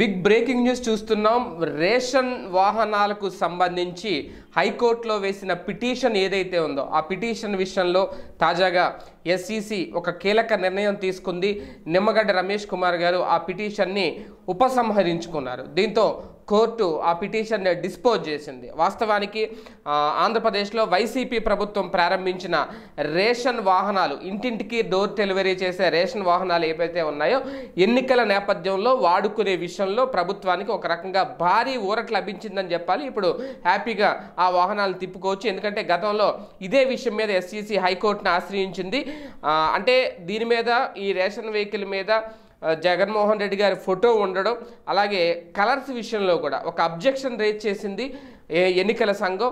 big breaking news చూస్తున్నాం ration వాహనాలకు సంబంధించి హైకోర్టులో వేసిన పిటిషన్ ఏదైతే ఉందో ఆ పిటిషన్ విషయంలో తాజాగా ఎస్ఈసి ఒక కీలక నిర్ణయం తీసుకుంది నిమ్మగడ్డ రమేష్ కుమార్ గారు ఆ పిటిషన్ని ఉపసంహరించుకున్నారు దీంతో కోర్టు ఆ పిటిషన్ డిస్పోజ్ చేసింది వాస్తవానికి ఆంధ్రప్రదేశ్లో వైసీపీ ప్రభుత్వం ప్రారంభించిన రేషన్ వాహనాలు ఇంటింటికి డోర్ డెలివరీ చేసే రేషన్ వాహనాలు ఏవైతే ఉన్నాయో ఎన్నికల నేపథ్యంలో వాడుకునే విషయంలో ప్రభుత్వానికి ఒక రకంగా భారీ ఊరట లభించిందని చెప్పాలి ఇప్పుడు హ్యాపీగా ఆ వాహనాలు తిప్పుకోవచ్చు ఎందుకంటే గతంలో ఇదే విషయం మీద ఎస్ఈసి హైకోర్టును ఆశ్రయించింది అంటే దీని మీద ఈ రేషన్ వెహికల్ మీద జగన్మోహన్ రెడ్డి గారి ఫోటో ఉండడం అలాగే కలర్స్ విషయంలో కూడా ఒక అబ్జెక్షన్ రేజ్ చేసింది ఎన్నికల సంఘం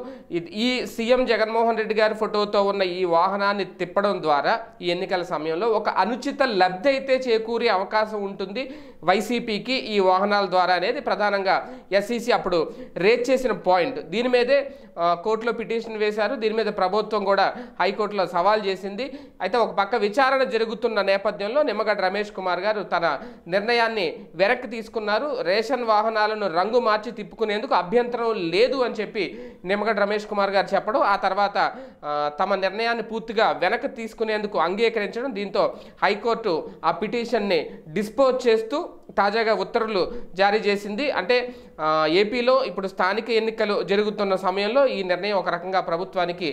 ఈ సీఎం జగన్మోహన్ రెడ్డి గారి ఫోటోతో ఉన్న ఈ వాహనాన్ని తిప్పడం ద్వారా ఈ ఎన్నికల సమయంలో ఒక అనుచిత లబ్ధి అయితే చేకూరే అవకాశం ఉంటుంది వైసీపీకి ఈ వాహనాల ద్వారా అనేది ప్రధానంగా ఎస్ఈసి అప్పుడు రేజ్ చేసిన పాయింట్ దీని మీదే కోర్టులో పిటిషన్ వేశారు దీని మీద ప్రభుత్వం కూడా హైకోర్టులో సవాల్ చేసింది అయితే ఒక పక్క విచారణ జరుగుతున్న నేపథ్యంలో నిమ్మగడ్డ రమేష్ కుమార్ గారు తన తన నిర్ణయాన్ని వెనక్కి తీసుకున్నారు రేషన్ వాహనాలను రంగు మార్చి తిప్పుకునేందుకు అభ్యంతరం లేదు అని చెప్పి నిమ్మగడ్ రమేష్ కుమార్ గారు చెప్పడం ఆ తర్వాత తమ నిర్ణయాన్ని పూర్తిగా వెనక్కి తీసుకునేందుకు అంగీకరించడం దీంతో హైకోర్టు ఆ పిటిషన్ని డిస్పోజ్ చేస్తూ తాజాగా ఉత్తర్వులు జారీ చేసింది అంటే ఏపీలో ఇప్పుడు స్థానిక ఎన్నికలు జరుగుతున్న సమయంలో ఈ నిర్ణయం ఒక రకంగా ప్రభుత్వానికి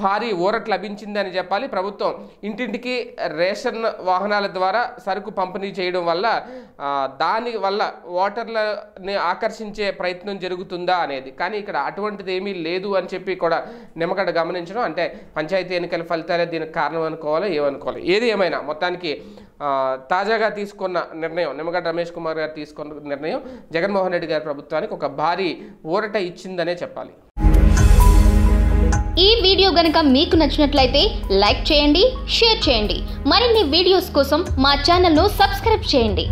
భారీ ఊరట్ లభించిందని చెప్పాలి ప్రభుత్వం ఇంటింటికి రేషన్ వాహనాల ద్వారా సరుకు పంపిణీ చేయడం వల్ల దాని వల్ల ఓటర్లని ఆకర్షించే ప్రయత్నం జరుగుతుందా అనేది కానీ ఇక్కడ అటువంటిది ఏమీ లేదు అని చెప్పి కూడా నిమ్మగడ్డ గమనించడం అంటే పంచాయతీ ఎన్నికల ఫలితాలే దీనికి కారణం అనుకోవాలి ఏమనుకోవాలి ఏది ఏమైనా మొత్తానికి తాజాగా తీసుకున్న నిర్ణయం నిమ్మగడ్డ రమేష్ కుమార్ గారు తీసుకున్న నిర్ణయం జగన్మోహన్ రెడ్డి గారి ప్రభుత్వానికి ఒక భారీ ఊరట ఇచ్చిందనే చెప్పాలి ఈ వీడియో గనక మీకు నచ్చినట్లయితే లైక్ చేయండి షేర్ చేయండి మరిన్ని వీడియోస్ కోసం మా ఛానల్ను సబ్స్క్రైబ్ చేయండి